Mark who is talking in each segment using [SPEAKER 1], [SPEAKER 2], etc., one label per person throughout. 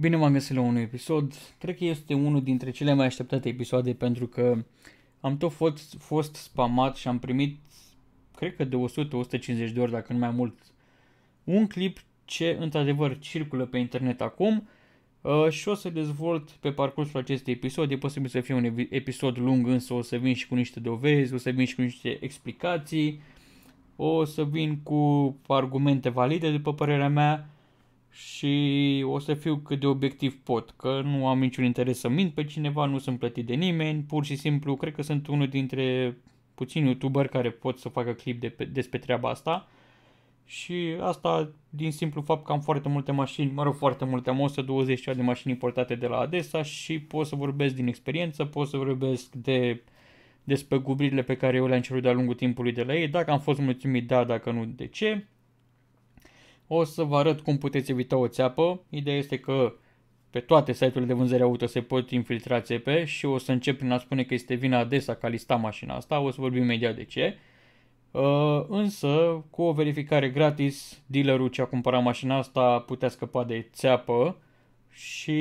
[SPEAKER 1] Bine v-am găsit la un episod. Cred că este unul dintre cele mai așteptate episoade pentru că am tot fost, fost spamat și am primit, cred că de 100-150 de ori, dacă nu mai mult, un clip ce într-adevăr circulă pe internet acum uh, și o să dezvolt pe parcursul acestui episod. E posibil să fie un episod lung, însă o să vin și cu niște dovezi, o să vin și cu niște explicații, o să vin cu argumente valide, după părerea mea, și o să fiu cât de obiectiv pot, că nu am niciun interes să mint pe cineva, nu sunt plătit de nimeni, pur și simplu cred că sunt unul dintre puțini youtuberi care pot să facă clip de, pe, despre treaba asta și asta din simplu fapt că am foarte multe mașini, mă rog foarte multe, am 120 de mașini importate de la Adesa și pot să vorbesc din experiență, pot să vorbesc de despre gubrile pe care eu le-am cerut de-a lungul timpului de la ei, dacă am fost mulțumit, da, dacă nu, de ce o să vă arăt cum puteți evita o țeapă. Ideea este că pe toate site-urile de vânzare auto se pot infiltra țepe și o să încep prin a spune că este vina adesea că a listat mașina asta, o să vorbim imediat de ce. Uh, însă, cu o verificare gratis, dealerul ce a cumpărat mașina asta putea scăpa de țeapă și,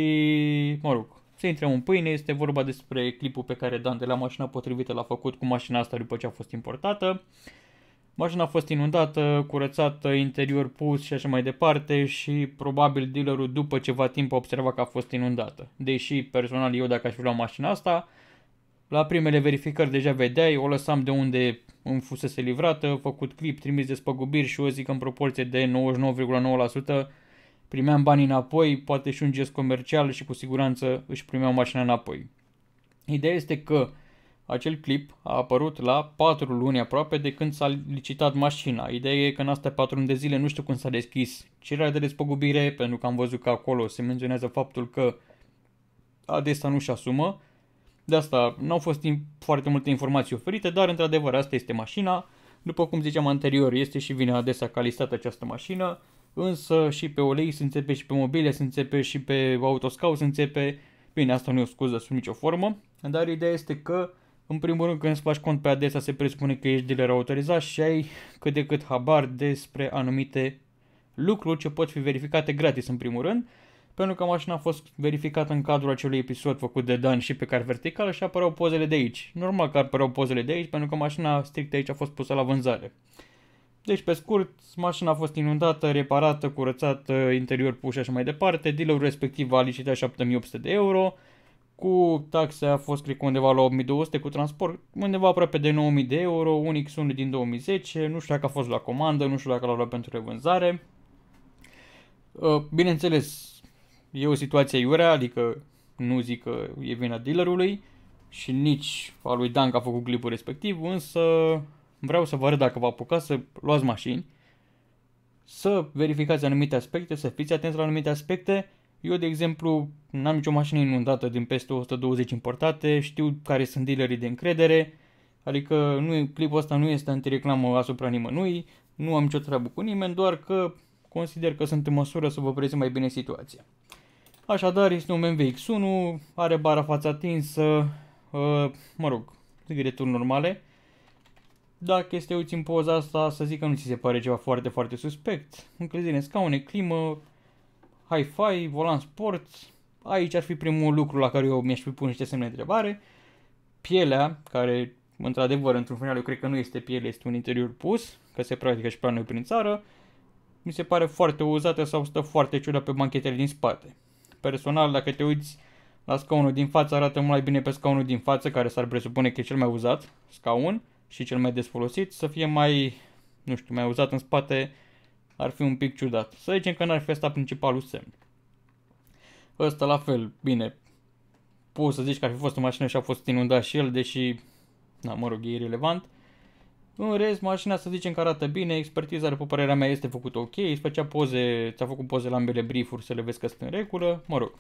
[SPEAKER 1] mă rog, să intrăm în pâine, este vorba despre clipul pe care Dan de la mașina potrivită l-a făcut cu mașina asta după ce a fost importată. Uh, Mașina a fost inundată, curățată, interior pus și așa mai departe și probabil dealerul după ceva timp a observat că a fost inundată. Deși personal eu dacă aș vrea mașina asta, la primele verificări deja vedeai, o lăsam de unde îmi fusese livrată, făcut clip, trimis de spăgubiri și o zic în proporție de 99,9% primeam banii înapoi, poate și un gest comercial și cu siguranță își primeau mașina înapoi. Ideea este că acel clip a apărut la 4 luni aproape de când s-a licitat mașina. Ideea e că în astea 4 luni de zile nu știu când s-a deschis cererea de despăgubire, pentru că am văzut că acolo se menționează faptul că adesea nu-și asumă. De asta nu au fost foarte multe informații oferite, dar într-adevăr asta este mașina. După cum ziceam anterior, este și vine adesea calistată această mașină, însă și pe olei se înțepe și pe mobile, se înțepe și pe autoscau, se înțepe... Bine, asta nu e o scuză sub nicio formă, dar ideea este că uh, în primul rând, când îți faci cont pe adresa, se presupune că ești dealer autorizat și ai cât de cât habar despre anumite lucruri ce pot fi verificate gratis în primul rând, pentru că mașina a fost verificată în cadrul acelui episod făcut de Dan și pe car verticală și apăreau pozele de aici. Normal că apăreau pozele de aici, pentru că mașina strict aici a fost pusă la vânzare. Deci, pe scurt, mașina a fost inundată, reparată, curățată, interior pus și mai departe, dealerul respectiv a licitat 7800 de euro, cu taxe a fost, cred că, undeva la 8200, cu transport undeva aproape de 9000 de euro, un X1 din 2010, nu știu dacă a fost la comandă, nu știu dacă l-a luat pentru revânzare. Uh, bineînțeles, e o situație iurea, adică nu zic că e vina dealerului și nici a lui Dan că a făcut clipul respectiv, însă vreau să vă arăt dacă vă apucați să luați mașini, să verificați anumite aspecte, să fiți atenți la anumite aspecte eu, de exemplu, n-am nicio mașină inundată din peste 120 importate, știu care sunt dealerii de încredere, adică nu, clipul ăsta nu este antireclamă asupra nimănui, nu am nicio treabă cu nimeni, doar că consider că sunt în măsură să vă prezint mai bine situația. Așadar, este un BMW X1, are bara fața atinsă, ă, mă rog, zgârieturi normale. Dacă este uiți în poza asta, să zic că nu ți se pare ceva foarte, foarte suspect. Încălzire în scaune, climă, hi-fi, volan sport, aici ar fi primul lucru la care eu mi-aș fi pus niște semne de întrebare. Pielea, care într-adevăr, într-un final, eu cred că nu este piele, este un interior pus, că se practică și pe noi prin țară, mi se pare foarte uzată sau stă foarte ciudat pe banchetele din spate. Personal, dacă te uiți la scaunul din față, arată mult mai bine pe scaunul din față, care s-ar presupune că e cel mai uzat scaun și cel mai des folosit, să fie mai, nu știu, mai uzat în spate, ar fi un pic ciudat. Să zicem că n-ar fi asta principalul semn. Ăsta la fel, bine, poți să zici că ar fi fost o mașină și a fost inundat și el, deși, na, mă rog, e irrelevant. În rest, mașina să zicem că arată bine, expertiza, după părerea mea, este făcută ok, îți făcea poze, ți-a făcut poze la ambele briefuri să le vezi că sunt în regulă, mă rog.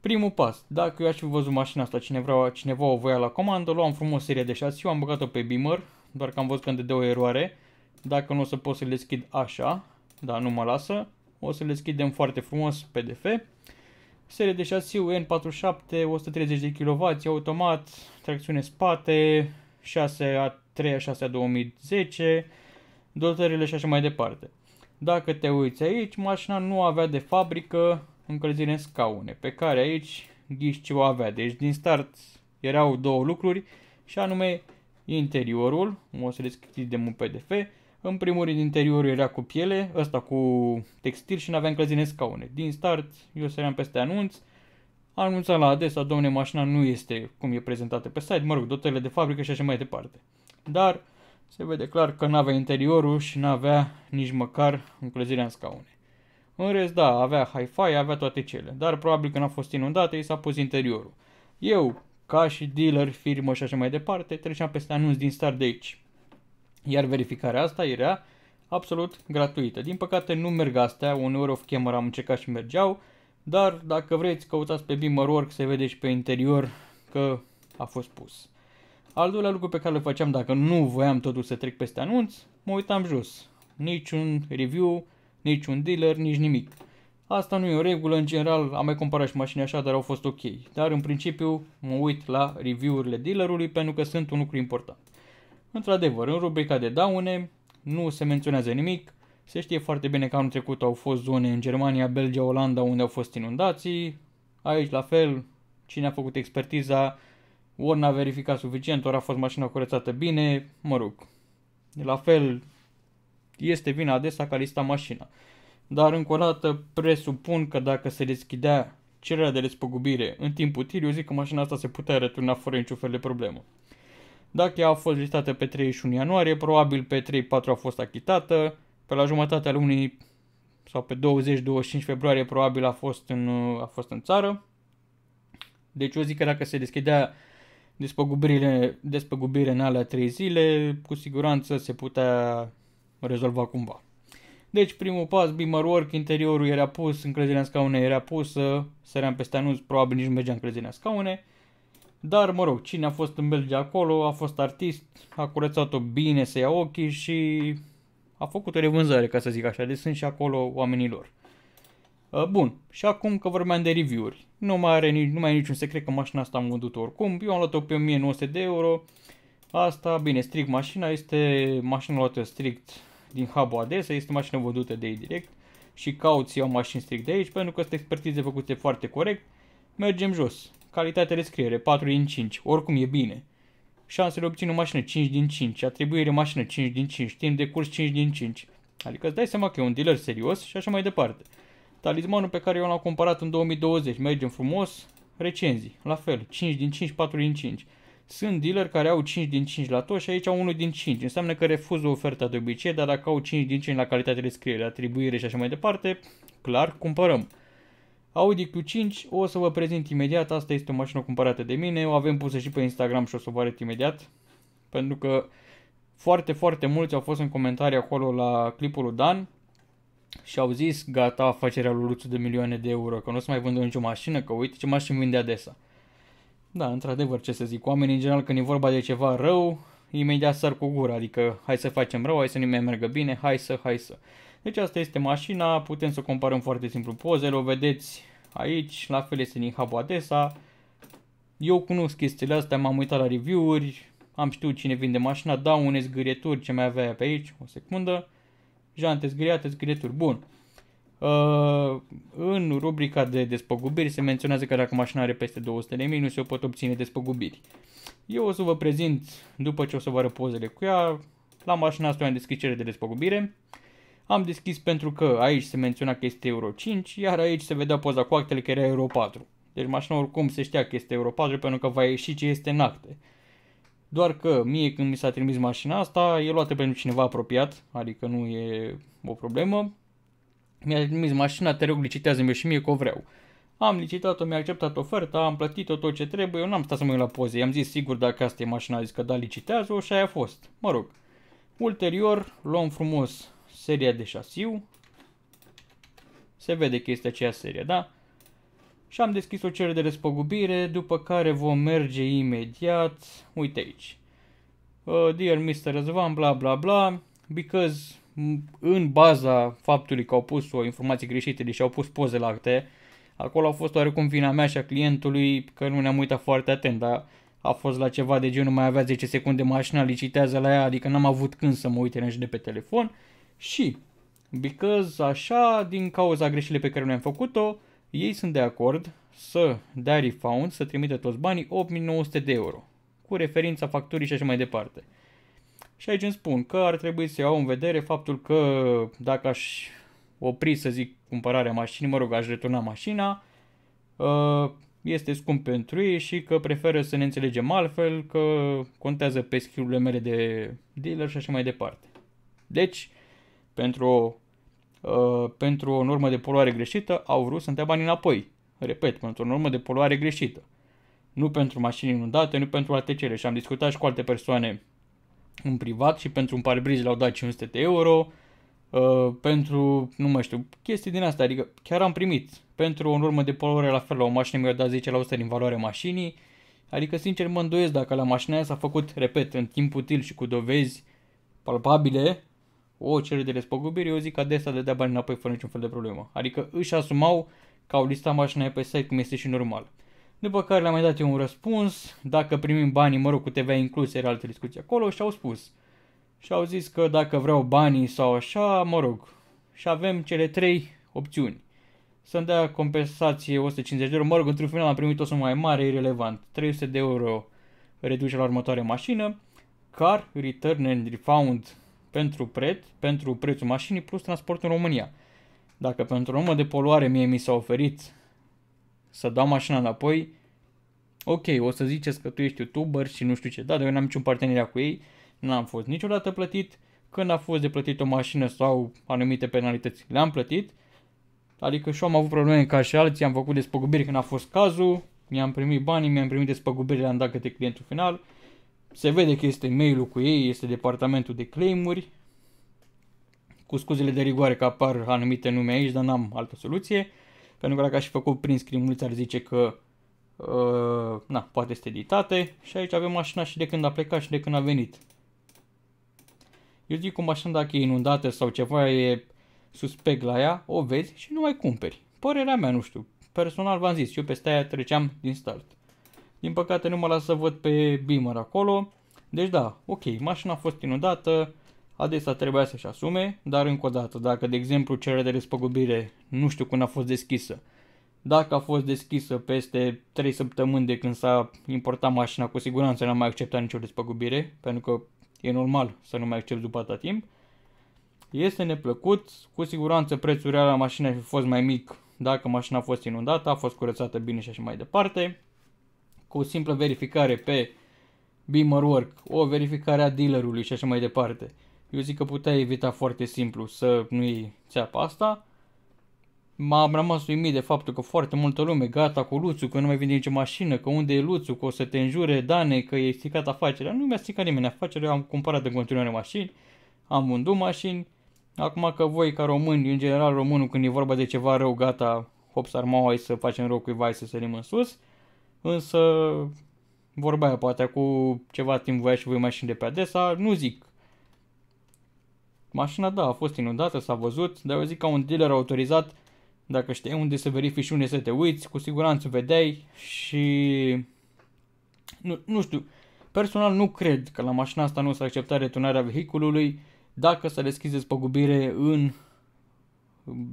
[SPEAKER 1] Primul pas, dacă eu aș fi văzut mașina asta, cineva, cineva o voia la comandă, luam frumos seria de șasiu, am băgat-o pe Beamer, doar că am văzut că îmi o eroare, dacă nu o să pot să le deschid așa, dar nu mă lasă, o să le deschidem foarte frumos PDF. Serie de șasiu N47, 130 de kW, automat, tracțiune spate, 6A3, 6A2010, dotările și așa mai departe. Dacă te uiți aici, mașina nu avea de fabrică încălzire în scaune, pe care aici ghiși ce o avea. Deci din start erau două lucruri și anume interiorul, o să le deschidem un PDF, în primul rând, interiorul era cu piele, ăsta cu textil și n încălzire în scaune. Din start, eu săream peste anunț, anunțam la adesa, domne, mașina nu este cum e prezentată pe site, mă rog, dotele de fabrică și așa mai departe. Dar se vede clar că n-avea interiorul și n-avea nici măcar încălzirea în scaune. În rest, da, avea hi-fi, avea toate cele, dar probabil că n-a fost inundată, i s-a pus interiorul. Eu, ca și dealer, firmă și așa mai departe, treceam peste anunț din start de aici. Iar verificarea asta era absolut gratuită. Din păcate nu merg astea, uneori of camera am încercat și mergeau, dar dacă vreți căutați pe Beamer.org se vede și pe interior că a fost pus. Al doilea lucru pe care îl făceam dacă nu voiam totul să trec peste anunț, mă uitam jos. Niciun review, niciun dealer, nici nimic. Asta nu e o regulă, în general am mai cumpărat și mașini așa, dar au fost ok. Dar în principiu mă uit la review-urile dealerului pentru că sunt un lucru important. Într-adevăr, în rubrica de daune nu se menționează nimic, se știe foarte bine că anul trecut au fost zone în Germania, Belgia, Olanda unde au fost inundații. Aici la fel, cine a făcut expertiza ori n-a verificat suficient, ori a fost mașina curățată bine, mă rog. La fel, este vina adesea ca lista mașina. Dar încă o dată presupun că dacă se deschidea cererea de despăgubire în timp util, eu zic că mașina asta se putea returna fără niciun fel de problemă. Dacă ea a fost listată pe 31 ianuarie, probabil pe 3-4 a fost achitată, pe la jumătatea lunii sau pe 20-25 februarie probabil a fost în, a fost în țară. Deci eu zic că dacă se deschidea despăgubirile, despăgubire în alea 3 zile, cu siguranță se putea rezolva cumva. Deci primul pas, Beamer Work, interiorul era pus, încrederea în scaune era pusă, săream peste anunț, probabil nici nu mergea încrederea în scaune. Dar, mă rog, cine a fost în Belgia acolo, a fost artist, a curățat-o bine să ia ochii și a făcut o revânzare, ca să zic așa, deci sunt și acolo oamenilor. Uh, bun, și acum că vorbeam de review-uri, nu mai, are, nu mai e niciun secret că mașina asta am vândut oricum, eu am luat-o pe 1900 de euro, asta, bine, strict mașina, este mașina luată strict din hub Adesa, este mașina vândută de ei direct și cauți o mașină strict de aici pentru că sunt expertize făcute foarte corect, mergem jos. Calitatea de scriere, 4 din 5. Oricum e bine. Șansele obțin o mașină 5 din 5, atribuire mașină 5 din 5, timp de curs 5 din 5. Adică îți dai seama că e un dealer serios și așa mai departe. Talismanul pe care eu l-am comparat în 2020, mergem frumos, recenzii, la fel, 5 din 5, 4 din 5. Sunt dealer care au 5 din 5 la tot și aici au 1 din 5. Înseamnă că refuză oferta de obicei, dar dacă au 5 din 5 la calitate de scriere, atribuire și așa mai departe, clar, cumpărăm. Audi Q5 o să vă prezint imediat, asta este o mașină cumpărată de mine, o avem pusă și pe Instagram și o să vă arăt imediat, pentru că foarte, foarte mulți au fost în comentarii acolo la clipul lui Dan și au zis, gata, afacerea lui Luțu de milioane de euro, că nu o să mai vândă nicio mașină, că uite ce mașini vinde adesea. Da, într-adevăr, ce să zic, oamenii în general când e vorba de ceva rău, imediat sar cu gura, adică hai să facem rău, hai să nu mai mergă bine, hai să, hai să. Deci asta este mașina, putem să o comparăm foarte simplu pozele, o vedeți aici, la fel este din hub adesa. Eu cunosc chestiile astea, m-am uitat la review-uri, am știut cine vinde mașina, daune, zgârieturi, ce mai avea pe aici, o secundă, jante zgâriate, zgârieturi, bun. Uh, în rubrica de despăgubiri se menționează că dacă mașina are peste 200.000 nu se pot obține despăgubiri. Eu o să vă prezint, după ce o să vă arăt pozele cu ea, la mașina asta am descriere de despăgubire. Am deschis pentru că aici se menționa că este Euro 5, iar aici se vedea poza cu actele că era Euro 4. Deci mașina oricum se știa că este Euro 4 pentru că va ieși ce este în acte. Doar că mie când mi s-a trimis mașina asta e luată pentru cineva apropiat, adică nu e o problemă. Mi-a trimis mașina, te rog licitează-mi și mie că o vreau. Am licitat-o, mi-a acceptat oferta, am plătit-o tot ce trebuie, eu n-am stat să mă uit la poze, i-am zis sigur dacă asta e mașina, a zis că da, licitează-o și aia a fost. Mă rog. Ulterior, luăm frumos seria de șasiu. Se vede că este aceea serie, da? Și am deschis o cerere de despăgubire, după care vom merge imediat. Uite aici. Uh, dear Mr. Răzvan, bla bla bla, because în baza faptului că au pus o informație greșită, deși au pus poze la acte, acolo a fost oarecum vina mea și a clientului că nu ne-am uitat foarte atent, dar a fost la ceva de genul mai avea 10 secunde mașina, licitează la ea, adică n-am avut când să mă uit și de pe telefon și because așa, din cauza greșelii pe care noi am făcut-o, ei sunt de acord să dea refund, să trimită toți banii, 8900 de euro, cu referința facturii și așa mai departe. Și aici îmi spun că ar trebui să iau în vedere faptul că dacă aș opri, să zic, cumpărarea mașinii, mă rog, aș returna mașina, uh, este scump pentru ei și că preferă să ne înțelegem altfel, că contează pe scriurile mele de dealer și așa mai departe. Deci, pentru, uh, pentru o normă de poluare greșită, au vrut să-mi dea banii înapoi. Repet, pentru o normă de poluare greșită. Nu pentru mașini inundate, nu pentru cele. Și am discutat și cu alte persoane în privat și pentru un parbriz le-au dat 500 de euro, uh, pentru, nu mai știu, chestii din asta. Adică chiar am primit pentru o normă de poluare la fel la o mașină mi-a dat 10% din valoare mașinii. Adică, sincer, mă îndoiesc dacă la mașina aia s-a făcut, repet, în timp util și cu dovezi palpabile, o cerere de despăgubire, eu zic că adesea le dea bani înapoi fără niciun fel de problemă. Adică își asumau că au listat mașina pe site cum este și normal. După care le-am mai dat eu un răspuns, dacă primim banii, mă rog, cu TVA inclus, era altă discuție acolo și au spus. Și au zis că dacă vreau banii sau așa, mă rog. Și avem cele trei opțiuni. Să-mi dea compensație 150 de euro, mă rog, într-un final am primit o sumă mai mare, irrelevant. 300 de euro reduce la următoare mașină, car return and refund pentru, preț, pentru prețul mașinii plus transport în România. Dacă pentru o de poluare mie mi s-a oferit să dau mașina înapoi, ok, o să ziceți că tu ești youtuber și nu știu ce, da, dar eu n-am niciun parteneriat cu ei, n-am fost niciodată plătit, când a fost de plătit o mașină sau anumite penalități, le-am plătit, adică și eu am avut probleme ca și alții, am făcut despăgubiri când a fost cazul, mi-am primit banii, mi-am primit le am dat către clientul final, se vede că este mail-ul cu ei, este departamentul de claimuri, cu scuzele de rigoare că apar anumite nume aici, dar n-am altă soluție, pentru că dacă aș fi făcut prin scrimuliță ar zice că uh, na, poate este editate și aici avem mașina și de când a plecat și de când a venit. Eu zic cu mașina dacă e inundată sau ceva e suspect la ea, o vezi și nu mai cumperi. Părerea mea, nu știu, personal v-am zis, eu peste aia treceam din start. Din păcate nu mă las să văd pe beamer acolo. Deci da, ok, mașina a fost inundată, adesea trebuia să-și asume, dar încă o dată, dacă de exemplu cererea de respăgubire nu știu când a fost deschisă, dacă a fost deschisă peste 3 săptămâni de când s-a importat mașina, cu siguranță n-am mai acceptat nicio despăgubire, pentru că e normal să nu mai accept după atâta timp. Este neplăcut, cu siguranță prețul real la mașină a fost mai mic dacă mașina a fost inundată, a fost curățată bine și așa mai departe cu o simplă verificare pe Beamerwork, o verificare a dealerului și așa mai departe. Eu zic că puteai evita foarte simplu să nu iei țeapa asta. M-am rămas uimit de faptul că foarte multă lume gata cu Luțu, că nu mai vinde nicio mașină, că unde e Luțu, că o să te înjure Dane, că e stricat afacerea. Nu mi-a stricat nimeni afacerea, eu am cumpărat în continuare mașini, am vândut mașini. Acum că voi ca români, în general românul când e vorba de ceva rău, gata, hop sarmau, hai să facem rău cuiva, să sărim în sus însă vorba aia, poate cu ceva timp voia și voi mașini de pe Adesa, nu zic. Mașina, da, a fost inundată, s-a văzut, dar eu zic ca un dealer autorizat, dacă știi unde să verifici și unde să te uiți, cu siguranță vedeai și... Nu, nu știu, personal nu cred că la mașina asta nu s-a acceptat returnarea vehiculului dacă să deschizezi păgubire în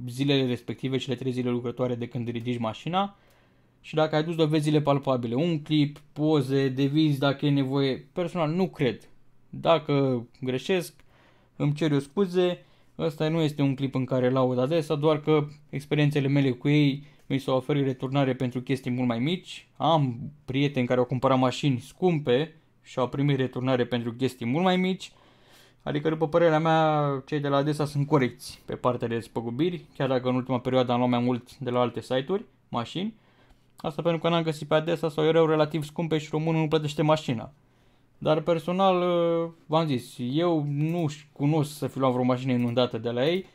[SPEAKER 1] zilele respective, cele trei zile lucrătoare de când ridici mașina și dacă ai dus dovezile palpabile, un clip, poze, devizi dacă e nevoie, personal nu cred. Dacă greșesc, îmi cer eu scuze, ăsta nu este un clip în care laud adesea, doar că experiențele mele cu ei mi s-au oferit returnare pentru chestii mult mai mici, am prieteni care au cumpărat mașini scumpe și au primit returnare pentru chestii mult mai mici, Adică, după părerea mea, cei de la Adesa sunt corecți pe partea de spăgubiri, chiar dacă în ultima perioadă am luat mai mult de la alte site-uri, mașini, Asta pentru că n-am găsit pe adesa sau erau relativ scumpe și românul nu plătește mașina. Dar personal, uh, v-am zis, eu nu cunosc să fi luat vreo mașină inundată de la ei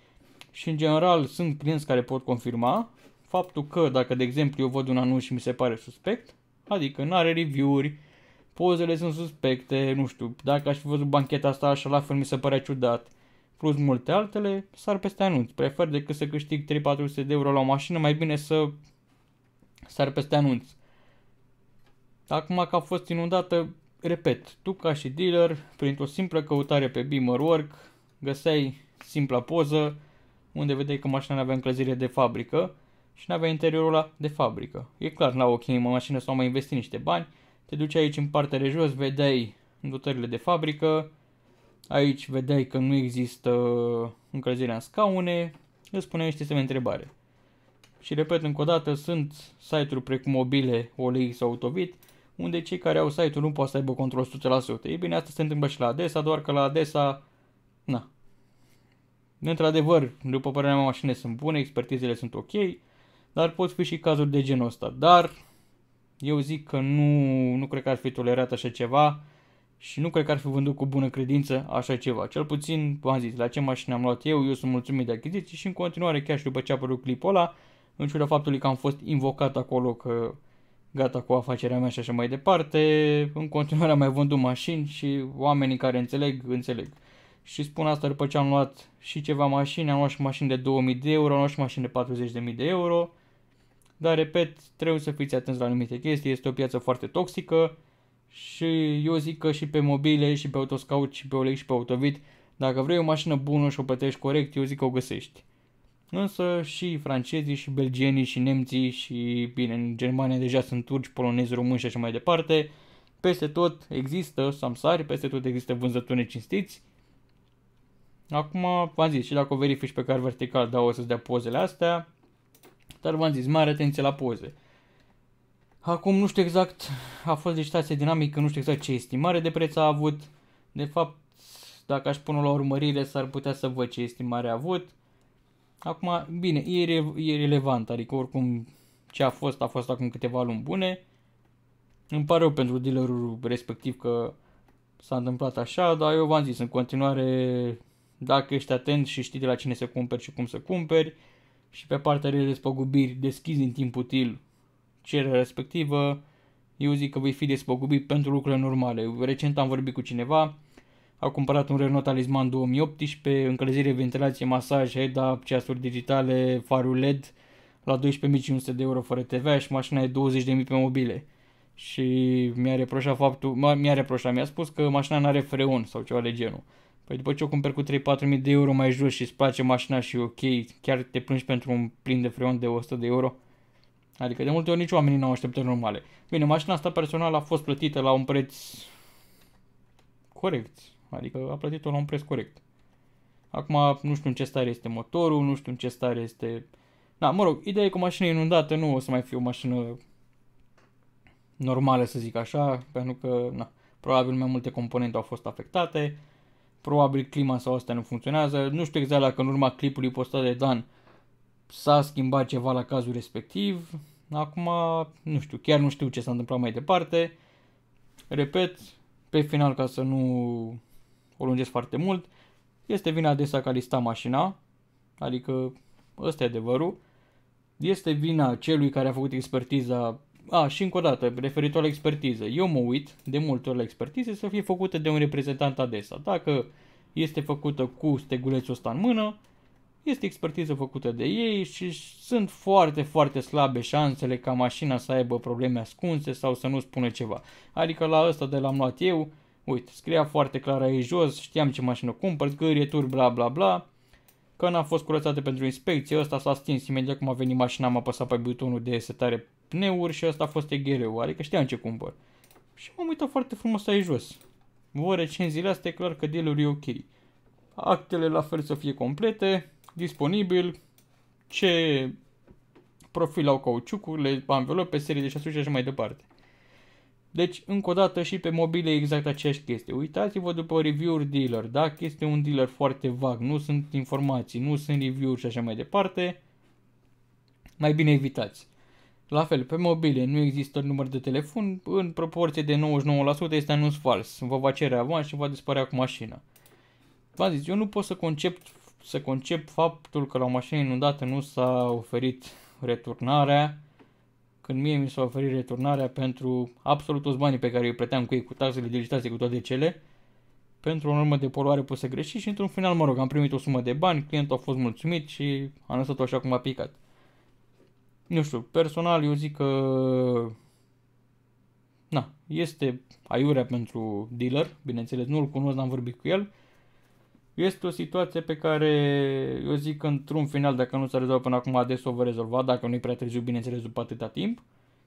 [SPEAKER 1] și în general sunt clienți care pot confirma faptul că dacă, de exemplu, eu văd un anunț și mi se pare suspect, adică nu are review-uri, pozele sunt suspecte, nu știu, dacă aș fi văzut bancheta asta așa la fel mi se părea ciudat, plus multe altele, sar peste anunț. Prefer decât să câștig 3-400 de euro la o mașină, mai bine să sar peste anunț. Acum că a fost inundată, repet, tu ca și dealer, printr-o simplă căutare pe Work, găseai simpla poză unde vedeai că mașina nu avea încălzire de fabrică și nu avea interiorul ăla de fabrică. E clar, la ok, în mașină s-au mai investit niște bani, te duci aici în partea de jos, vedeai dotările de fabrică, aici vedeai că nu există încălzirea în scaune, îți spuneai niște semne întrebare. Și repet încă o dată, sunt site-uri precum Mobile, OLX sau Autovit, unde cei care au site-ul nu pot să aibă control 100%. Ei bine, asta se întâmplă și la Adesa, doar că la Adesa, na. Într-adevăr, după părerea mea, mașinile sunt bune, expertizele sunt ok, dar pot fi și cazuri de genul ăsta. Dar eu zic că nu, nu cred că ar fi tolerat așa ceva și nu cred că ar fi vândut cu bună credință așa ceva. Cel puțin, v-am zis, la ce mașină am luat eu, eu sunt mulțumit de achiziții și în continuare, chiar și după ce a apărut clipul ăla, în ciuda faptului că am fost invocat acolo că gata cu afacerea mea și așa mai departe, în continuare am mai vândut mașini și oamenii care înțeleg, înțeleg. Și spun asta după ce am luat și ceva mașini, am luat și mașini de 2000 de euro, am luat și mașini de 40.000 de euro. Dar, repet, trebuie să fiți atenți la anumite chestii, este o piață foarte toxică și eu zic că și pe mobile, și pe autoscout, și pe Oleg, și pe Autovit, dacă vrei o mașină bună și o plătești corect, eu zic că o găsești. Însă și francezii și belgenii și nemții și, bine, în Germania deja sunt turci, polonezi, români și așa mai departe. Peste tot există samsari, peste tot există vânzători necinstiți. Acum, v-am zis, și dacă o verifici pe car vertical, da, o să-ți dea pozele astea. Dar v-am zis, mare atenție la poze. Acum nu știu exact, a fost licitație deci dinamică, nu știu exact ce estimare de preț a avut. De fapt, dacă aș pune la urmărire, s-ar putea să văd ce estimare a avut. Acum, bine, e, re- e relevant, adică oricum ce a fost, a fost acum câteva luni bune. Îmi pare rău pentru dealerul respectiv că s-a întâmplat așa, dar eu v-am zis, în continuare, dacă ești atent și știi de la cine să cumperi și cum să cumperi, și pe partea de despăgubiri deschizi în timp util cererea respectivă, eu zic că vei fi despăgubit pentru lucrurile normale. Recent am vorbit cu cineva a cumpărat un Renault Talisman 2018, încălzire, ventilație, masaj, head-up, ceasuri digitale, farul LED la 12.500 de euro fără TVA și mașina e 20.000 pe mobile. Și mi-a reproșat faptul, mi-a reproșat, mi-a spus că mașina nu are freon sau ceva de genul. Păi după ce o cumperi cu 3-4.000 de euro mai jos și îți place mașina și ok, chiar te plângi pentru un plin de freon de 100 de euro? Adică de multe ori nici oamenii nu au așteptări normale. Bine, mașina asta personală a fost plătită la un preț corect, Adică a plătit-o la un preț corect. Acum nu știu în ce stare este motorul, nu știu în ce stare este... Da, mă rog, ideea e că mașina inundată nu o să mai fie o mașină normală, să zic așa, pentru că, na, probabil mai multe componente au fost afectate, probabil clima sau asta nu funcționează, nu știu exact dacă în urma clipului postat de Dan s-a schimbat ceva la cazul respectiv, acum, nu știu, chiar nu știu ce s-a întâmplat mai departe, repet, pe final ca să nu o lungesc foarte mult. Este vina adesea că a mașina, adică ăsta e adevărul. Este vina celui care a făcut expertiza a, și încă o dată, referitor la expertiză. Eu mă uit de multe ori la expertize să fie făcută de un reprezentant adesea. Dacă este făcută cu stegulețul ăsta în mână, este expertiză făcută de ei și sunt foarte, foarte slabe șansele ca mașina să aibă probleme ascunse sau să nu spună ceva. Adică la ăsta de l-am luat eu, Uite, scria foarte clar aici jos, știam ce mașină cumpăr, zgârieturi, bla bla bla. Că n-a fost curățată pentru inspecție, ăsta s-a stins imediat cum a venit mașina, am apăsat pe butonul de setare pneuri și ăsta a fost egr adică știam ce cumpăr. Și m-am uitat foarte frumos aici jos. Vă recenziile astea e clar că deal e ok. Actele la fel să fie complete, disponibil, ce profil au cauciucurile, anvelope, serie de șasuri și așa mai departe. Deci, încă o dată, și pe mobile exact aceeași chestie. Uitați-vă după review-uri dealer. Dacă este un dealer foarte vag, nu sunt informații, nu sunt review-uri și așa mai departe, mai bine evitați. La fel, pe mobile nu există număr de telefon, în proporție de 99% este anunț fals. Vă va cere avans și va dispărea cu mașina. V-am zis, eu nu pot să concep, să concep faptul că la o mașină inundată nu s-a oferit returnarea, când mie mi s-a oferit returnarea pentru absolut toți banii pe care îi plăteam cu ei, cu taxele de licitație, cu toate cele, pentru o normă de poluare pusă greșit și într-un final, mă rog, am primit o sumă de bani, clientul a fost mulțumit și am lăsat-o așa cum a picat. Nu știu, personal eu zic că na, este aiurea pentru dealer, bineînțeles, nu-l cunosc, n-am vorbit cu el, este o situație pe care eu zic că într-un final, dacă nu s-a rezolvat până acum, adesea o vă rezolva, dacă nu-i prea târziu, bineînțeles, după atâta timp.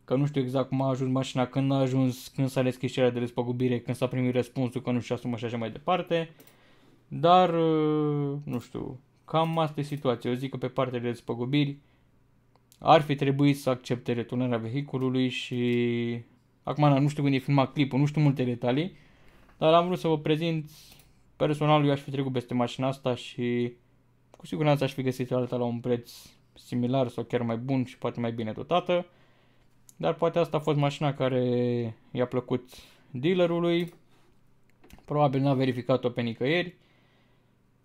[SPEAKER 1] Că nu știu exact cum a ajuns mașina, când a ajuns, când s-a deschis cerea de despăgubire, când s-a primit răspunsul, că nu și asumă și așa mai departe. Dar, uh, nu știu, cam asta e situația. Eu zic că pe partea de despăgubiri ar fi trebuit să accepte returnarea vehiculului și... Acum nu știu când e filmat clipul, nu știu multe detalii, dar am vrut să vă prezint Personal, eu aș fi trecut peste mașina asta și cu siguranță aș fi găsit alta la un preț similar sau chiar mai bun și poate mai bine dotată. Dar poate asta a fost mașina care i-a plăcut dealerului. Probabil n-a verificat-o pe nicăieri.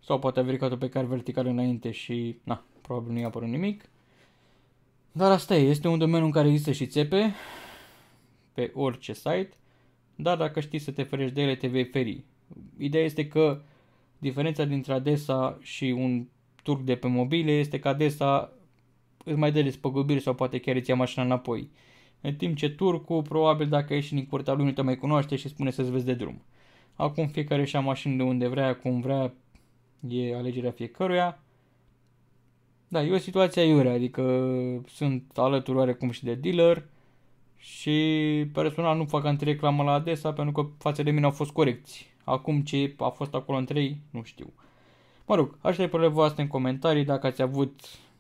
[SPEAKER 1] Sau poate a verificat-o pe car vertical înainte și, na, probabil nu i-a apărut nimic. Dar asta e, este un domeniu în care există și țepe pe orice site, dar dacă știi să te ferești de ele, te vei feri. Ideea este că diferența dintre Adesa și un turc de pe mobile este că Adesa îți mai dă despăgubiri sau poate chiar îți ia mașina înapoi. În timp ce turcul, probabil dacă ești din curtea lui, nu te mai cunoaște și spune să-ți vezi de drum. Acum fiecare și-a mașină de unde vrea, cum vrea, e alegerea fiecăruia. Da, e o situație iurea, adică sunt alături oarecum și de dealer și personal nu fac antireclamă la adesa pentru că față de mine au fost corecți Acum ce a fost acolo în 3, nu știu. Mă rog, e părerea voastră în comentarii dacă ați avut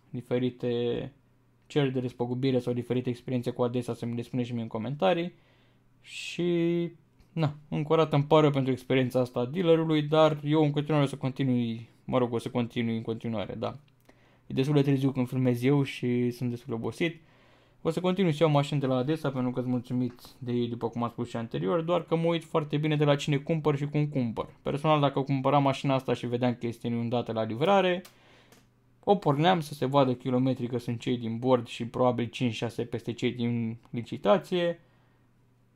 [SPEAKER 1] diferite cereri de despăgubire sau diferite experiențe cu adesa să mi le spuneți și mie în comentarii. Și, na, încă o dată îmi pare pentru experiența asta a dealerului, dar eu în continuare o să continui, mă rog, o să continui în continuare, da. E destul de târziu când filmez eu și sunt destul de obosit. O să continui să iau mașini de la Adesa pentru că sunt mulțumit de ei, după cum am spus și anterior, doar că mă uit foarte bine de la cine cumpăr și cum cumpăr. Personal, dacă cumpăram mașina asta și vedeam că este inundată la livrare, o porneam să se vadă kilometri că sunt cei din bord și probabil 5-6 peste cei din licitație.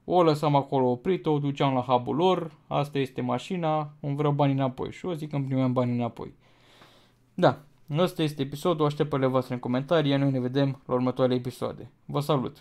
[SPEAKER 1] O lăsam acolo oprit, o duceam la hub lor, asta este mașina, îmi vreau bani înapoi și o zic că îmi primeam bani înapoi. Da, Ăsta este episodul, aștept le voastre în comentarii, iar noi ne vedem la următoarele episoade. Vă salut!